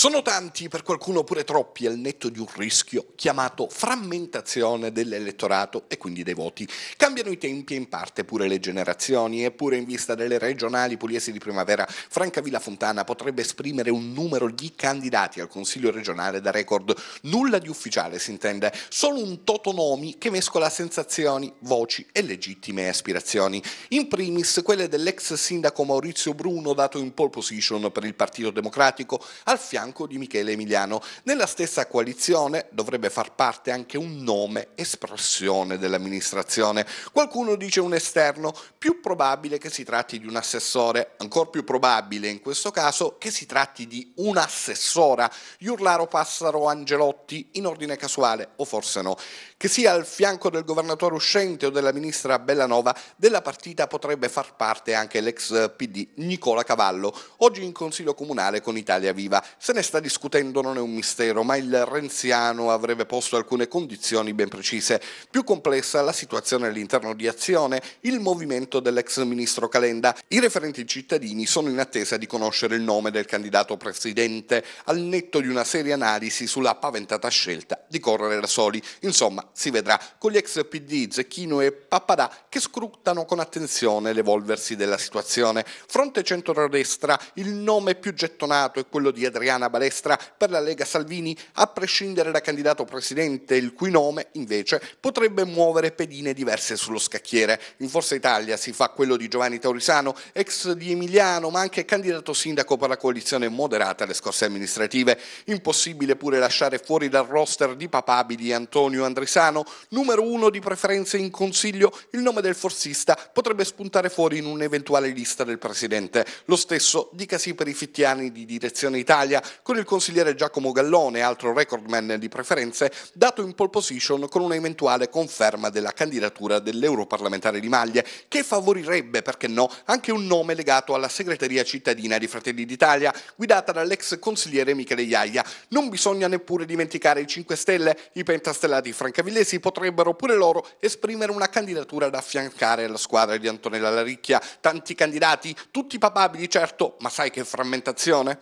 Sono tanti, per qualcuno pure troppi, al netto di un rischio chiamato frammentazione dell'elettorato e quindi dei voti. Cambiano i tempi e in parte pure le generazioni, eppure in vista delle regionali pugliesi di primavera, Franca Villa Fontana potrebbe esprimere un numero di candidati al Consiglio regionale da record. Nulla di ufficiale si intende, solo un totonomi che mescola sensazioni, voci e legittime aspirazioni. In primis quelle dell'ex sindaco Maurizio Bruno, dato in pole position per il Partito Democratico, al fianco fianco di Michele Emiliano. Nella stessa coalizione dovrebbe far parte anche un nome, espressione dell'amministrazione. Qualcuno dice un esterno, più probabile che si tratti di un assessore, ancora più probabile in questo caso che si tratti di un'assessora, Iurlaro Passaro Angelotti, in ordine casuale o forse no, che sia al fianco del governatore uscente o della ministra Bellanova, della partita potrebbe far parte anche l'ex PD Nicola Cavallo, oggi in consiglio comunale con Italia Viva. Se ne ne sta discutendo non è un mistero, ma il renziano avrebbe posto alcune condizioni ben precise. Più complessa la situazione all'interno di Azione, il movimento dell'ex ministro Calenda. I referenti cittadini sono in attesa di conoscere il nome del candidato presidente, al netto di una seria analisi sulla paventata scelta di correre da soli. Insomma, si vedrà con gli ex PD Zecchino e Pappadà che scrutano con attenzione l'evolversi della situazione. Fronte centrodestra, il nome più gettonato è quello di Adriana balestra per la Lega Salvini, a prescindere da candidato presidente, il cui nome invece potrebbe muovere pedine diverse sullo scacchiere. In Forza Italia si fa quello di Giovanni Taurisano, ex di Emiliano, ma anche candidato sindaco per la coalizione moderata alle scorse amministrative. Impossibile pure lasciare fuori dal roster di papabili Antonio Andrisano, numero uno di preferenze in consiglio, il nome del forzista potrebbe spuntare fuori in un'eventuale lista del presidente. Lo stesso dicasi per i fittiani di Direzione Italia, con il consigliere Giacomo Gallone, altro recordman di preferenze, dato in pole position con un'eventuale conferma della candidatura dell'europarlamentare Di Maglie, che favorirebbe, perché no, anche un nome legato alla segreteria cittadina di Fratelli d'Italia, guidata dall'ex consigliere Michele Iaia. Non bisogna neppure dimenticare i 5 Stelle, i pentastellati francavillesi potrebbero pure loro esprimere una candidatura da affiancare alla squadra di Antonella Laricchia. Tanti candidati, tutti papabili certo, ma sai che frammentazione?